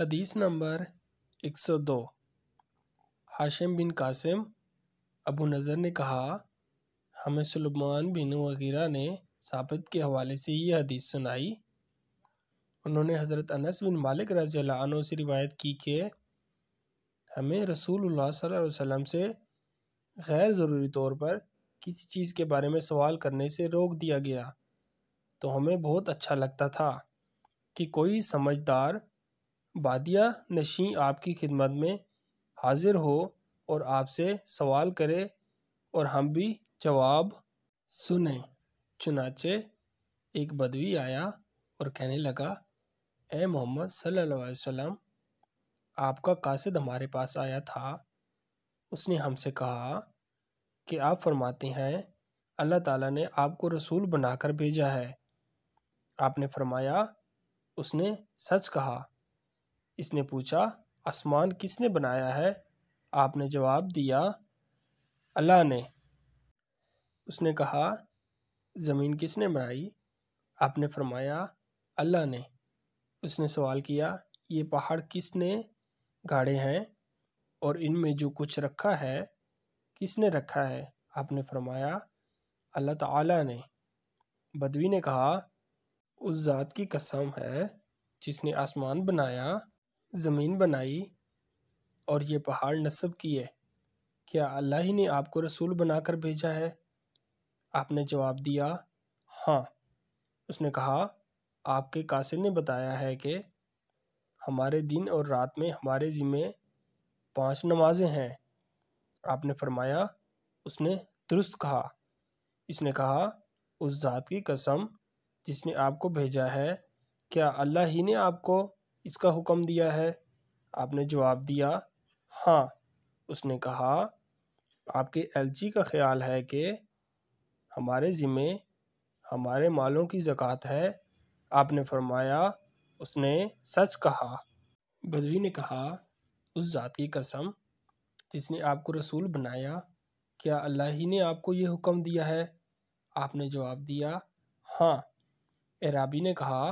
हदीस number 102 Hashim bin Qasim Abu Nazar ने कहा हमें सलमान बिन वगैरह ने साबित के हवाले से ये हदीस सुनाई उन्होंने हज़रत अनस बिन मालिक रज़ी अल्लाह से रिवायत की कि हमें रसूल वसम से गैर ज़रूरी तौर पर किसी चीज़ के बारे में सवाल करने से रोक दिया गया तो हमें बहुत अच्छा लगता था कि कोई समझदार बादिया नशी आपकी खिदमत में हाजिर हो और आपसे सवाल करे और हम भी जवाब सुने चुनाचे एक बदवी आया और कहने लगा ए मोहम्मद सल्लल्लाहु अलैहि वसल्लम आपका कासिद हमारे पास आया था उसने हमसे कहा कि आप फरमाते हैं अल्लाह ताला ने आपको रसूल बनाकर भेजा है आपने फरमाया उसने सच कहा इसने पूछा आसमान किसने बनाया है आपने जवाब दिया अल्लाह ने उसने कहा ज़मीन किसने बनाई आपने फरमाया अल्लाह ने उसने सवाल किया ये पहाड़ किसने गाड़े हैं और इनमें जो कुछ रखा है किसने रखा है आपने फरमाया अल्लाह ताला ने बदवी ने कहा उस ज़ात की कसम है जिसने आसमान बनाया ज़मीन बनाई और ये पहाड़ नस्ब किए क्या अल्लाह ही ने आपको रसूल बनाकर भेजा है आपने जवाब दिया हाँ उसने कहा आपके कासिद ने बताया है कि हमारे दिन और रात में हमारे ज़िम्मे पांच नमाजें हैं आपने फरमाया उसने दुरुस्त कहा इसने कहा उस ज़ात की कसम जिसने आपको भेजा है क्या अल्लाह ही ने आपको इसका हुक्म दिया है आपने जवाब दिया हाँ उसने कहा आपके एलजी का ख्याल है कि हमारे ज़िम्मे हमारे मालों की ज़क़़त है आपने फरमाया उसने सच कहा बदवी ने कहा उस ज़ात की कसम जिसने आपको रसूल बनाया क्या अल्लाह ही ने आपको ये हुक्म दिया है आपने जवाब दिया हाँ एराबी ने कहा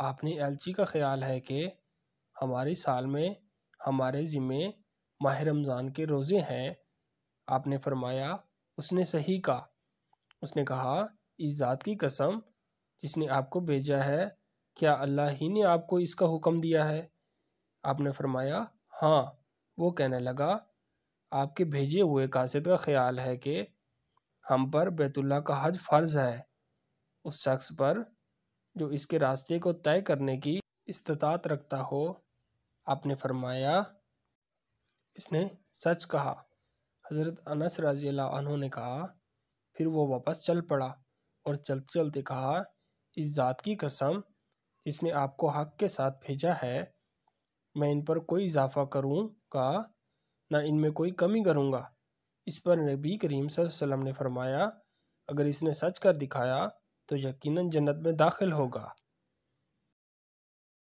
आपने एलची का ख्याल है कि हमारे साल में हमारे ज़िम्मे माह रमज़ान के रोज़े हैं आपने फरमाया उसने सही कहा उसने कहा ईजाद की कसम जिसने आपको भेजा है क्या अल्लाह ही ने आपको इसका हुक्म दिया है आपने फरमाया हाँ वो कहने लगा आपके भेजे हुए कासिद का ख्याल है कि हम पर बैतुल्ला का हज फ़र्ज़ है उस शख्स पर जो इसके रास्ते को तय करने की इस्तात रखता हो आपने फरमाया इसने सच कहा हज़रत अनस रजी ने कहा फिर वो वापस चल पड़ा और चलते चलते कहा इस ज़ात की कसम जिसने आपको हक के साथ भेजा है मैं इन पर कोई इजाफ़ा करूँगा ना इनमें कोई कमी करूँगा इस पर नबी करीम वसल्लम ने फरमाया अगर इसने सच कर दिखाया तो यकीनन जन्नत में दाखिल होगा